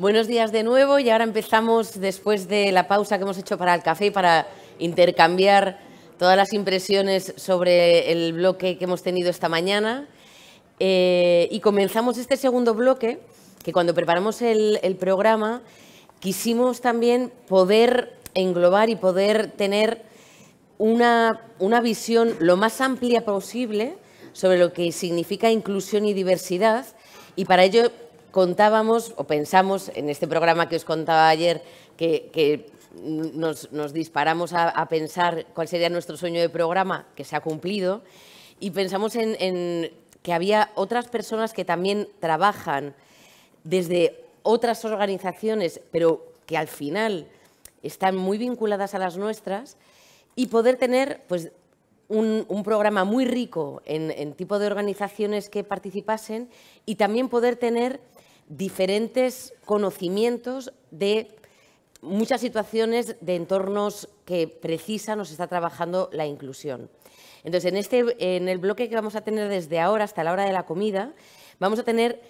Buenos días de nuevo y ahora empezamos después de la pausa que hemos hecho para el café y para intercambiar todas las impresiones sobre el bloque que hemos tenido esta mañana. Eh, y comenzamos este segundo bloque que cuando preparamos el, programa quisimos también poder englobar y poder tener una, una visión lo más amplia posible sobre lo que significa inclusión y diversidad. Y para ello contábamos o pensamos en este programa que os contaba ayer que, nos, disparamos a, pensar cuál sería nuestro sueño de programa, que se ha cumplido, y pensamos en, que había otras personas que también trabajan desde otras organizaciones, pero que al final están muy vinculadas a las nuestras, y poder tener pues, un, programa muy rico en, en, tipo de organizaciones que participasen y también poder tener diferentes conocimientos de muchas situaciones de entornos que precisa nos está trabajando la inclusión. Entonces, en, este, en el bloque que vamos a tener desde ahora hasta la hora de la comida, vamos a tener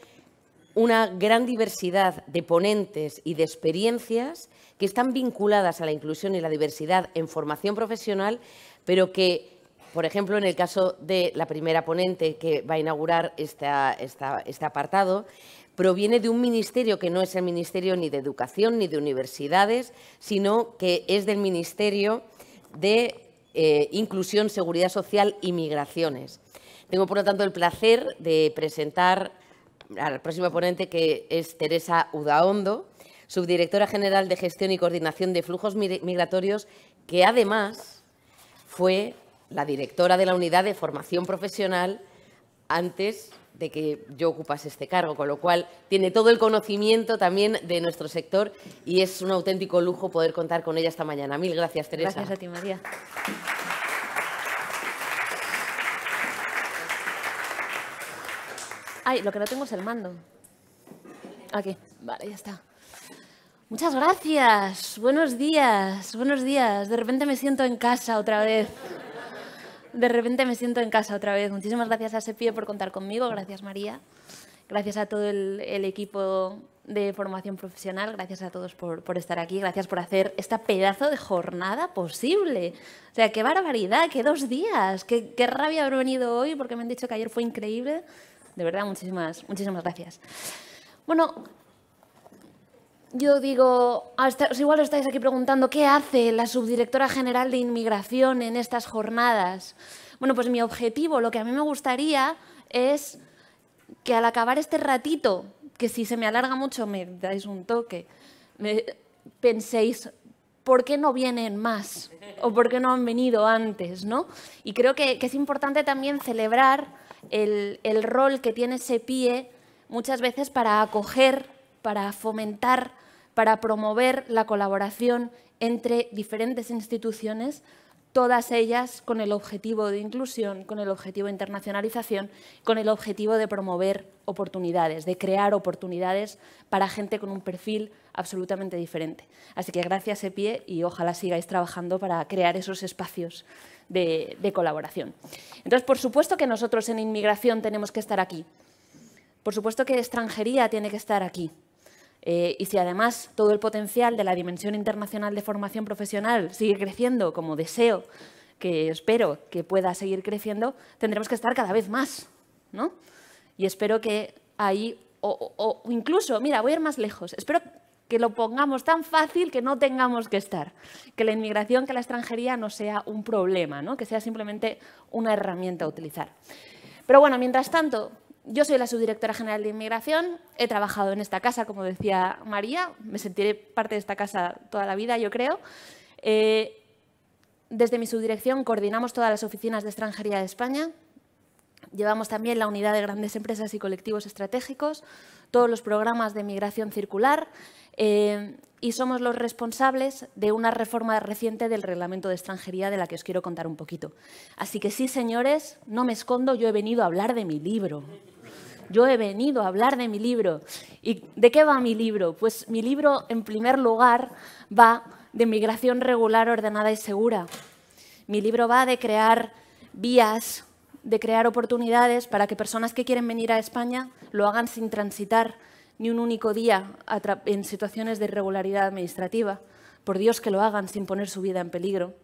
una gran diversidad de ponentes y de experiencias que están vinculadas a la inclusión y la diversidad en formación profesional, pero que por ejemplo, en el caso de la primera ponente que va a inaugurar este apartado, proviene de un ministerio que no es el Ministerio ni de Educación ni de Universidades, sino que es del Ministerio de eh, Inclusión, Seguridad Social y Migraciones. Tengo, por lo tanto, el placer de presentar al próximo ponente, que es Teresa Udaondo, subdirectora general de Gestión y Coordinación de Flujos Migratorios, que además fue la directora de la Unidad de Formación Profesional antes de que yo ocupas este cargo, con lo cual tiene todo el conocimiento también de nuestro sector y es un auténtico lujo poder contar con ella esta mañana. Mil gracias, Teresa. Gracias a ti, María. Ay, lo que no tengo es el mando. Aquí, vale, ya está. Muchas gracias. Buenos días, buenos días. De repente me siento en casa otra vez de repente me siento en casa otra vez. Muchísimas gracias a Sepio por contar conmigo, gracias María, gracias a todo el, equipo de formación profesional, gracias a todos por, estar aquí, gracias por hacer esta pedazo de jornada posible. O sea, qué barbaridad, qué dos días, qué, rabia haber venido hoy porque me han dicho que ayer fue increíble. De verdad, muchísimas, muchísimas gracias. Bueno, yo digo, hasta, igual os estáis aquí preguntando, ¿qué hace la subdirectora general de inmigración en estas jornadas? Bueno, pues mi objetivo, lo que a mí me gustaría es que al acabar este ratito, que si se me alarga mucho me dais un toque, me, penséis, ¿por qué no vienen más? ¿O por qué no han venido antes? ¿no? Y creo que, es importante también celebrar el, el rol que tiene pie e muchas veces para acoger para fomentar, para promover la colaboración entre diferentes instituciones, todas ellas con el objetivo de inclusión, con el objetivo de internacionalización, con el objetivo de promover oportunidades, de crear oportunidades para gente con un perfil absolutamente diferente. Así que gracias, EPIE, y ojalá sigáis trabajando para crear esos espacios de, de colaboración. Entonces, por supuesto que nosotros en inmigración tenemos que estar aquí. Por supuesto que extranjería tiene que estar aquí. Eh, y si además todo el potencial de la dimensión internacional de formación profesional sigue creciendo como deseo, que espero que pueda seguir creciendo, tendremos que estar cada vez más. ¿no? Y espero que ahí, o, incluso, mira, voy a ir más lejos, espero que lo pongamos tan fácil que no tengamos que estar, que la inmigración, que la extranjería no sea un problema, ¿no? que sea simplemente una herramienta a utilizar. Pero bueno, mientras tanto, yo soy la subdirectora general de inmigración, he trabajado en esta casa, como decía María, me sentiré parte de esta casa toda la vida, yo creo. Eh, desde mi subdirección coordinamos todas las oficinas de extranjería de España, llevamos también la unidad de grandes empresas y colectivos estratégicos, todos los programas de migración circular eh, y somos los responsables de una reforma reciente del reglamento de extranjería de la que os quiero contar un poquito. Así que sí, señores, no me escondo, yo he venido a hablar de mi libro. Yo he venido a hablar de mi libro. ¿Y de qué va mi libro? Pues mi libro, en primer lugar, va de migración regular, ordenada y segura. Mi libro va de crear vías, de crear oportunidades para que personas que quieren venir a España lo hagan sin transitar ni un único día en situaciones de irregularidad administrativa. Por Dios, que lo hagan sin poner su vida en peligro,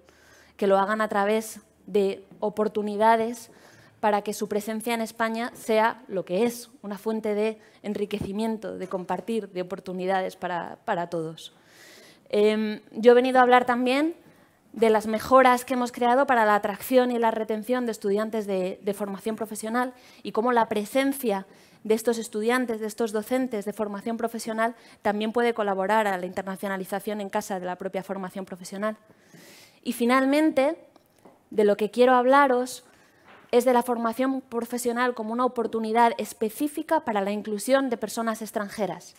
que lo hagan a través de oportunidades para que su presencia en España sea lo que es, una fuente de enriquecimiento, de compartir, de oportunidades para, todos. Em, yo he venido a hablar también de las mejoras que hemos creado para la atracción y la retención de estudiantes de, de, formación profesional y cómo la presencia de estos estudiantes, de estos docentes de formación profesional, también puede colaborar a la internacionalización en casa de la propia formación profesional. Y finalmente, de lo que quiero hablaros es de la formación profesional como una oportunidad específica para la inclusión de personas extranjeras.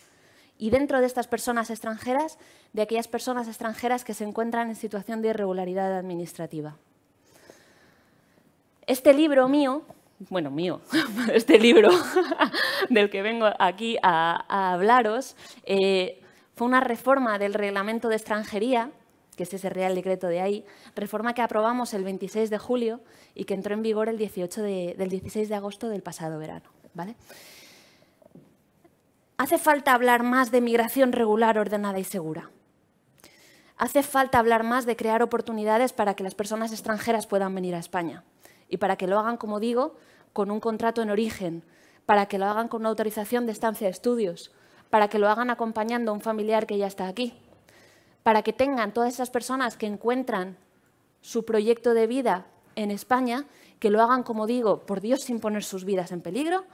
Y dentro de estas personas extranjeras, de aquellas personas extranjeras que se encuentran en situación de irregularidad administrativa. Este libro mío, bueno, mío, este libro del que vengo aquí a, hablaros, eh, fue una reforma del reglamento de extranjería que es ese Real Decreto de ahí, reforma que aprobamos el 26 de julio y que entró en vigor el 18 del 16 de agosto del pasado verano. ¿vale? Hace falta hablar más de migración regular, ordenada y segura. Hace falta hablar más de crear oportunidades para que las personas extranjeras puedan venir a España y para que lo hagan, como digo, con un contrato en origen, para que lo hagan con una autorización de estancia de estudios, para que lo hagan acompañando a un familiar que ya está aquí, para que tengan todas esas personas que encuentran su proyecto de vida en España, que lo hagan, como digo, por Dios sin poner sus vidas en peligro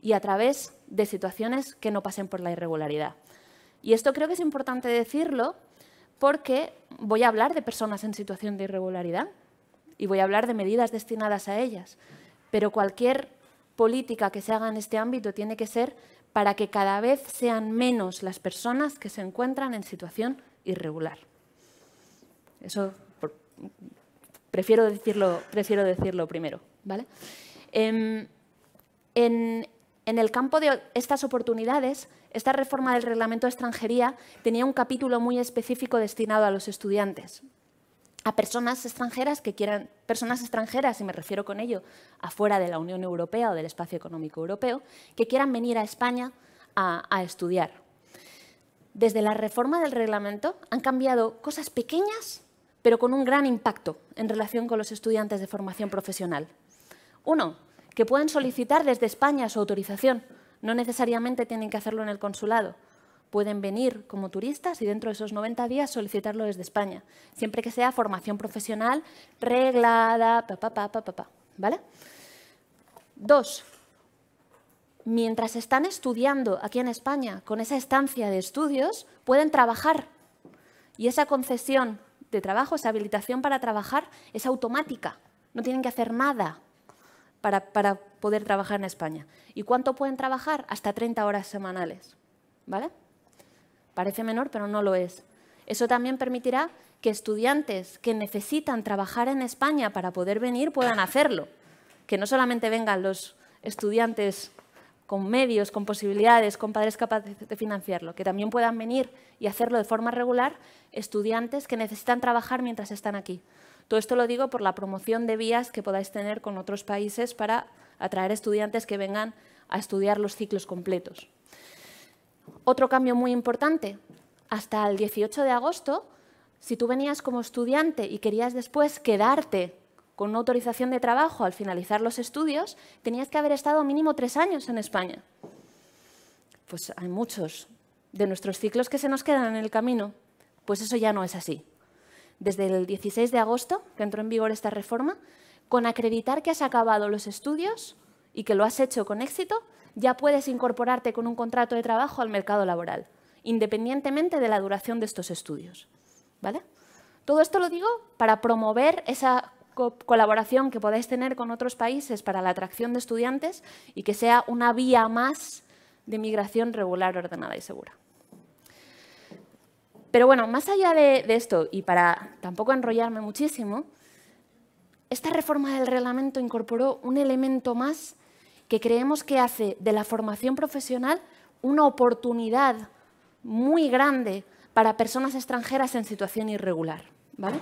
y a través de situaciones que no pasen por la irregularidad. Y esto creo que es importante decirlo porque voy a hablar de personas en situación de irregularidad y voy a hablar de medidas destinadas a ellas, pero cualquier política que se haga en este ámbito tiene que ser para que cada vez sean menos las personas que se encuentran en situación irregular. Eso prefiero, decirlo, prefiero decirlo primero. ¿vale? Em, en, el campo de estas oportunidades, esta reforma del reglamento de extranjería tenía un capítulo muy específico destinado a los estudiantes, a personas extranjeras que quieran, personas extranjeras, y me refiero con ello, afuera de la Unión Europea o del Espacio Económico Europeo, que quieran venir a España a estudiar desde la reforma del reglamento han cambiado cosas pequeñas, pero con un gran impacto en relación con los estudiantes de formación profesional. Uno, que pueden solicitar desde España su autorización. No necesariamente tienen que hacerlo en el consulado. Pueden venir como turistas y dentro de esos 90 días solicitarlo desde España, siempre que sea formación profesional reglada, pa, Dos, mientras están estudiando aquí en España, con esa estancia de estudios, pueden trabajar. Y esa concesión de trabajo, esa habilitación para trabajar, es automática. No tienen que hacer nada para, poder trabajar en España. ¿Y cuánto pueden trabajar? Hasta 30 horas semanales. ¿Vale? Parece menor, pero no lo es. Eso también permitirá que estudiantes que necesitan trabajar en España para poder venir puedan hacerlo. Que no solamente vengan los estudiantes con medios, con posibilidades, con padres capaces de financiarlo, que también puedan venir y hacerlo de forma regular estudiantes que necesitan trabajar mientras están aquí. Todo esto lo digo por la promoción de vías que podáis tener con otros países para atraer estudiantes que vengan a estudiar los ciclos completos. Otro cambio muy importante, hasta el 18 de agosto, si tú venías como estudiante y querías después quedarte con una autorización de trabajo al finalizar los estudios, tenías que haber estado mínimo tres años en España. Pues hay muchos de nuestros ciclos que se nos quedan en el camino. Pues eso ya no es así. Desde el 16 de agosto, que entró en vigor esta reforma, con acreditar que has acabado los estudios y que lo has hecho con éxito, ya puedes incorporarte con un contrato de trabajo al mercado laboral, independientemente de la duración de estos estudios. ¿Vale? Todo esto lo digo para promover esa colaboración que podáis tener con otros países para la atracción de estudiantes y que sea una vía más de migración regular, ordenada y segura. Pero bueno, más allá de, esto, y para tampoco enrollarme muchísimo, esta reforma del reglamento incorporó un elemento más que creemos que hace de la formación profesional una oportunidad muy grande para personas extranjeras en situación irregular. ¿vale?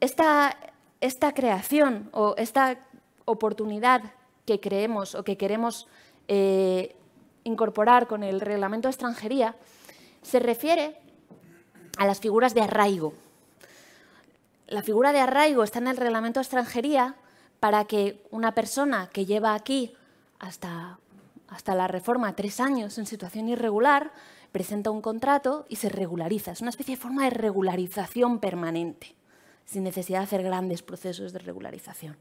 Esta, esta creación o esta oportunidad que creemos o que queremos eh, incorporar con el reglamento de extranjería se refiere a las figuras de arraigo. La figura de arraigo está en el reglamento de extranjería para que una persona que lleva aquí hasta, hasta la reforma tres años en situación irregular presenta un contrato y se regulariza. Es una especie de forma de regularización permanente sin necesidad de hacer grandes procesos de regularización.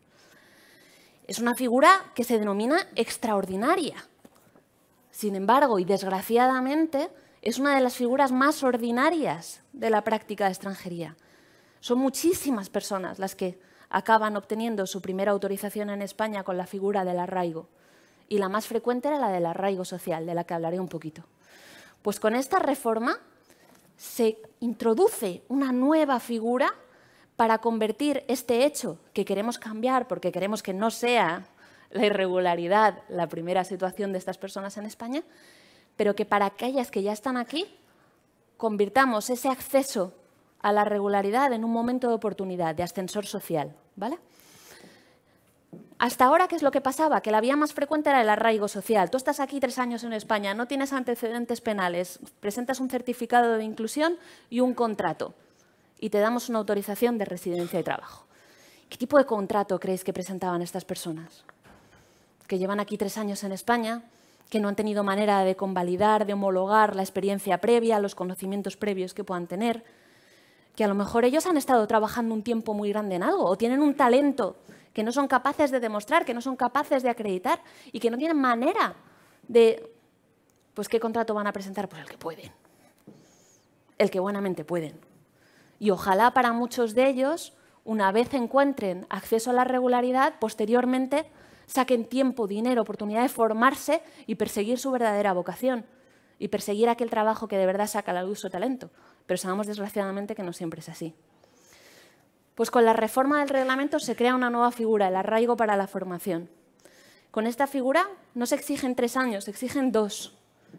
Es una figura que se denomina extraordinaria. Sin embargo, y desgraciadamente, es una de las figuras más ordinarias de la práctica de extranjería. Son muchísimas personas las que acaban obteniendo su primera autorización en España con la figura del arraigo. Y la más frecuente era la del arraigo social, de la que hablaré un poquito. Pues con esta reforma se introduce una nueva figura para convertir este hecho que queremos cambiar, porque queremos que no sea la irregularidad la primera situación de estas personas en España, pero que para aquellas que ya están aquí, convirtamos ese acceso a la regularidad en un momento de oportunidad, de ascensor social. ¿vale? Hasta ahora, ¿qué es lo que pasaba? Que la vía más frecuente era el arraigo social. Tú estás aquí tres años en España, no tienes antecedentes penales, presentas un certificado de inclusión y un contrato y te damos una autorización de residencia y trabajo. ¿Qué tipo de contrato creéis que presentaban estas personas? Que llevan aquí tres años en España, que no han tenido manera de convalidar, de homologar la experiencia previa, los conocimientos previos que puedan tener, que a lo mejor ellos han estado trabajando un tiempo muy grande en algo o tienen un talento que no son capaces de demostrar, que no son capaces de acreditar y que no tienen manera de, pues, ¿qué contrato van a presentar? Pues el que pueden, el que buenamente pueden. Y ojalá para muchos de ellos, una vez encuentren acceso a la regularidad, posteriormente saquen tiempo, dinero, oportunidad de formarse y perseguir su verdadera vocación y perseguir aquel trabajo que de verdad saca a la luz su talento. Pero sabemos desgraciadamente que no siempre es así. Pues con la reforma del reglamento se crea una nueva figura, el arraigo para la formación. Con esta figura no se exigen tres años, se exigen dos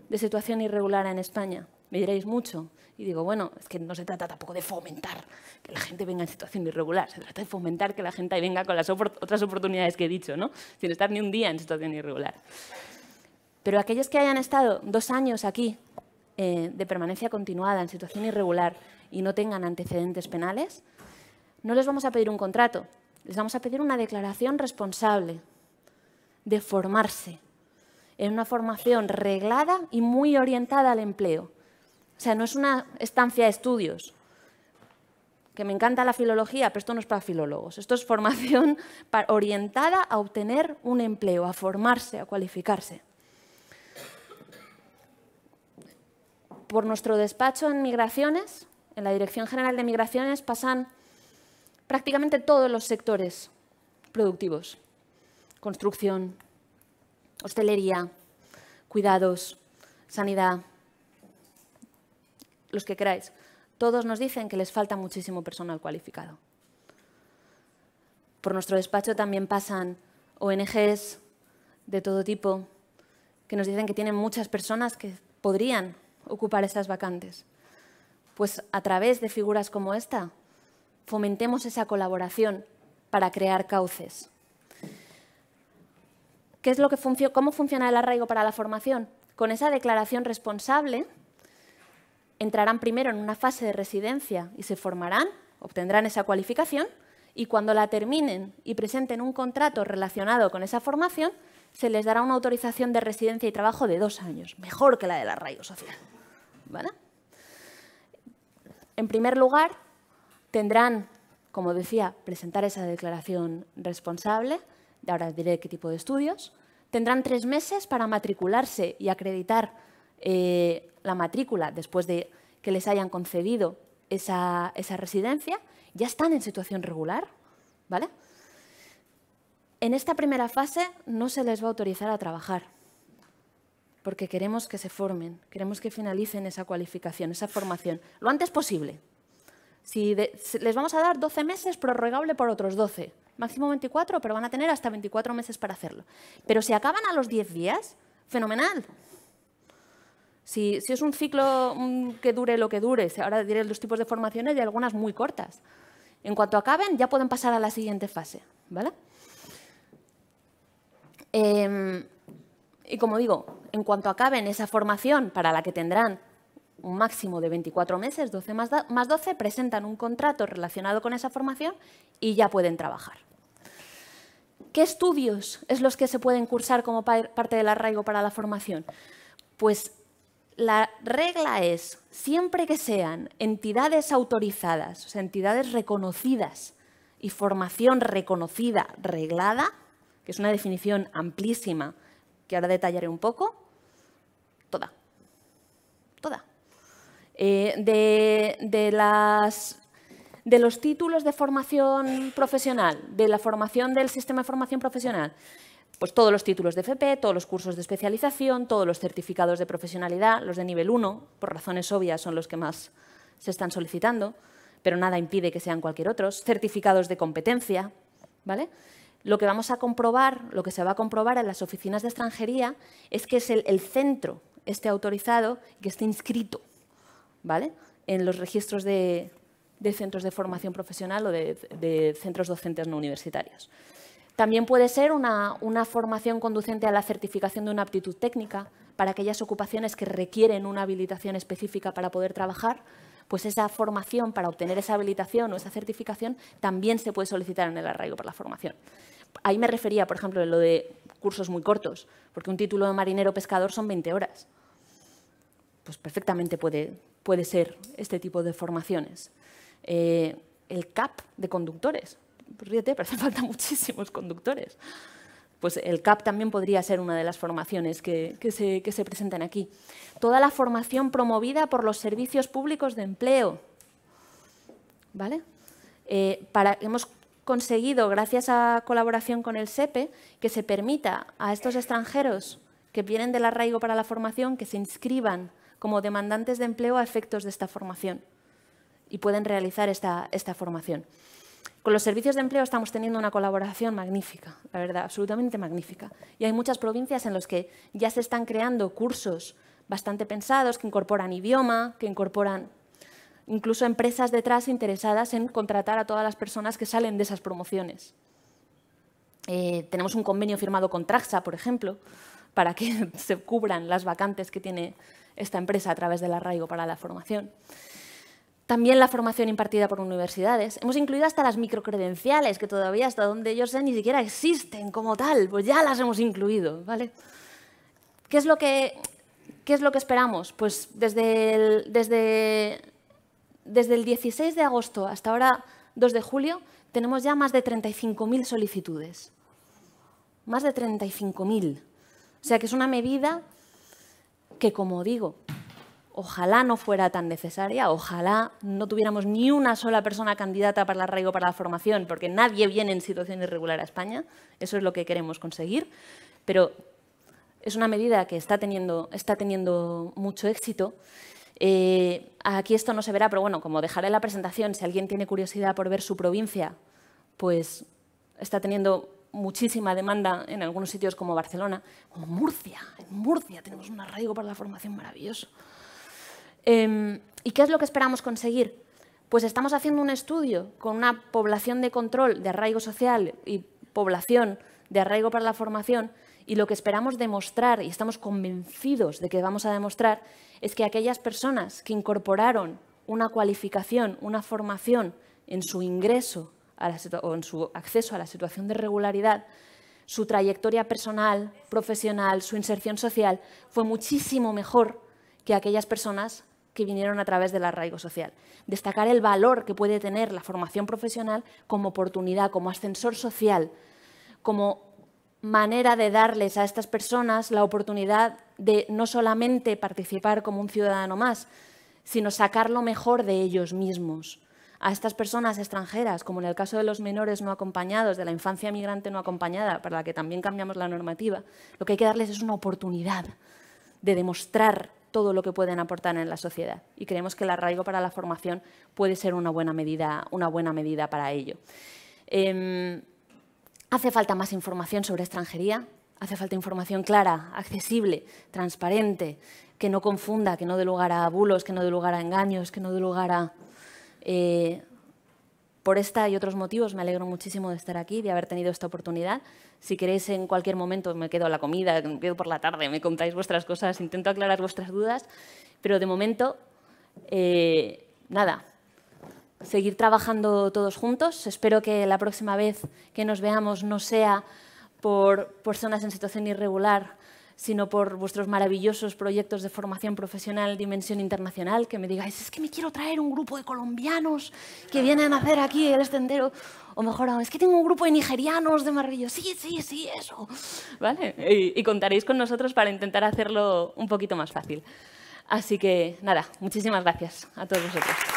de situación irregular en España me diréis mucho. Y digo, bueno, es que no se trata tampoco de fomentar que la gente venga en situación irregular, se trata de fomentar que la gente venga con las otras oportunidades que he dicho, ¿no? sin estar ni un día en situación irregular. Pero aquellos que hayan estado dos años aquí eh, de permanencia continuada en situación irregular y no tengan antecedentes penales, no les vamos a pedir un contrato, les vamos a pedir una declaración responsable de formarse en una formación reglada y muy orientada al empleo o sea, no es una estancia de estudios. Que me encanta la filología, pero esto no es para filólogos. Esto es formación orientada a obtener un empleo, a formarse, a cualificarse. Por nuestro despacho en migraciones, en la Dirección General de Migraciones, pasan prácticamente todos los sectores productivos. Construcción, hostelería, cuidados, sanidad, los que queráis. Todos nos dicen que les falta muchísimo personal cualificado. Por nuestro despacho también pasan ONGs de todo tipo que nos dicen que tienen muchas personas que podrían ocupar esas vacantes. Pues a través de figuras como esta, fomentemos esa colaboración para crear cauces. ¿Qué es lo que ¿Cómo funciona el arraigo para la formación? Con esa declaración responsable entrarán primero en una fase de residencia y se formarán, obtendrán esa cualificación y cuando la terminen y presenten un contrato relacionado con esa formación, se les dará una autorización de residencia y trabajo de dos años, mejor que la del arraigo social. ¿Vale? En primer lugar, tendrán, como decía, presentar esa declaración responsable, ahora diré qué tipo de estudios, tendrán tres meses para matricularse y acreditar eh, la matrícula después de que les hayan concedido esa, residencia, ya están en situación regular, ¿vale? En esta primera fase no se les va a autorizar a trabajar, porque queremos que se formen, queremos que finalicen esa cualificación, esa formación, lo antes posible. Si les vamos a dar 12 meses, prorrogable por otros 12, máximo 24, pero van a tener hasta 24 meses para hacerlo. Pero si acaban a los 10 días, fenomenal. Si, es un ciclo que dure lo que dure, ahora diré los tipos de formaciones y algunas muy cortas. En cuanto acaben, ya pueden pasar a la siguiente fase. ¿vale? Em, y como digo, en cuanto acaben esa formación para la que tendrán un máximo de 24 meses, 12 más 12, presentan un contrato relacionado con esa formación y ya pueden trabajar. ¿Qué estudios es los que se pueden cursar como parte del arraigo para la formación? Pues la regla es, siempre que sean entidades autorizadas, o sea, entidades reconocidas y formación reconocida, reglada, que es una definición amplísima que ahora detallaré un poco, toda, toda. Eh, de los títulos de formación profesional, de la formación del sistema de formación profesional, pues todos los títulos de FP, todos los cursos de especialización, todos los certificados de profesionalidad, los de nivel 1, por razones obvias son los que más se están solicitando, pero nada impide que sean cualquier otros, certificados de competencia, ¿vale? Lo que vamos a comprobar, lo que se va a comprobar en las oficinas de extranjería es que es el, centro esté autorizado y que esté inscrito, ¿vale? En los registros de, centros de formación profesional o de centros docentes no universitarios. También puede ser una, formación conducente a la certificación de una aptitud técnica para aquellas ocupaciones que requieren una habilitación específica para poder trabajar, pues esa formación para obtener esa habilitación o esa certificación también se puede solicitar en el arraigo para la formación. Ahí me refería, por ejemplo, en lo de cursos muy cortos, porque un título de marinero pescador son 20 horas. Pues perfectamente puede, puede ser este tipo de formaciones. Eh, el CAP de conductores, ríete, pero hacen falta muchísimos conductores. Pues el CAP también podría ser una de las formaciones que, se, que presentan aquí. Toda la formación promovida por los servicios públicos de empleo. ¿Vale? Eh, hemos conseguido, gracias a colaboración con el SEPE, e, que se permita a estos extranjeros que vienen del arraigo para la formación que se inscriban como demandantes de empleo a efectos de esta formación y pueden realizar esta formación. Con los servicios de empleo estamos teniendo una colaboración magnífica, la verdad, absolutamente magnífica. Y hay muchas provincias en las que ya se están creando cursos bastante pensados que incorporan idioma, que incorporan incluso empresas detrás interesadas en contratar a todas las personas que salen de esas promociones. Eh, tenemos un convenio firmado con Traxa, por ejemplo, para que se cubran las vacantes que tiene esta empresa a través del arraigo para la formación. También la formación impartida por universidades. Hemos incluido hasta las microcredenciales, que todavía hasta donde yo sé ni siquiera existen como tal, pues ya las hemos incluido, ¿vale? ¿Qué es lo que, qué es lo que esperamos? Pues desde el, desde, desde el 16 de agosto hasta ahora 2 de julio tenemos ya más de 35.000 solicitudes. Más de 35.000. O sea que es una medida que, como digo, ojalá no fuera tan necesaria, ojalá no tuviéramos ni una sola persona candidata para el arraigo, para la formación, porque nadie viene en situación irregular a España, eso es lo que queremos conseguir, pero es una medida que está teniendo, mucho éxito. Eh, aquí esto no se verá, pero bueno, como dejaré la presentación, si alguien tiene curiosidad por ver su provincia, pues está teniendo muchísima demanda en algunos sitios como Barcelona, como Murcia. En Murcia tenemos un arraigo para la formación maravilloso. Em, ¿Y qué es lo que esperamos conseguir? Pues estamos haciendo un estudio con una población de control de arraigo social y población de arraigo para la formación y lo que esperamos demostrar, y estamos convencidos de que vamos a demostrar, es que aquellas personas que incorporaron una cualificación, una formación en su ingreso o en su acceso a la situación de regularidad, su trayectoria personal, profesional, su inserción social fue muchísimo mejor que aquellas personas que vinieron a través del arraigo social. Destacar el valor que puede tener la formación profesional como oportunidad, como ascensor social, como manera de darles a estas personas la oportunidad de no solamente participar como un ciudadano más, sino sacar lo mejor de ellos mismos. A estas personas extranjeras, como en el caso de los menores no acompañados, de la infancia migrante no acompañada, para la que también cambiamos la normativa, lo que hay que darles es una oportunidad de demostrar todo lo que pueden aportar en la sociedad. Y creemos que el arraigo para la formación puede ser una buena medida, una buena medida para ello. Em, hace falta más información sobre extranjería, hace falta información clara, accesible, transparente, que no confunda, que no dé lugar a bulos, que no dé lugar a engaños, que no dé lugar a... Eh, por esta y otros motivos me alegro muchísimo de estar aquí, de haber tenido esta oportunidad. Si queréis en cualquier momento, me quedo a la comida, me quedo por la tarde, me contáis vuestras cosas, intento aclarar vuestras dudas, pero de momento, eh, nada, seguir trabajando todos juntos. Espero que la próxima vez que nos veamos no sea por personas en situación irregular sino por vuestros maravillosos proyectos de formación profesional dimensión internacional, que me digáis, es que me quiero traer un grupo de colombianos que vienen a hacer aquí el estendero, o mejor es que tengo un grupo de nigerianos de Marrillo, sí, sí, sí, eso, ¿vale? y contaréis con nosotros para intentar hacerlo un poquito más fácil. Así que nada, muchísimas gracias a todos vosotros.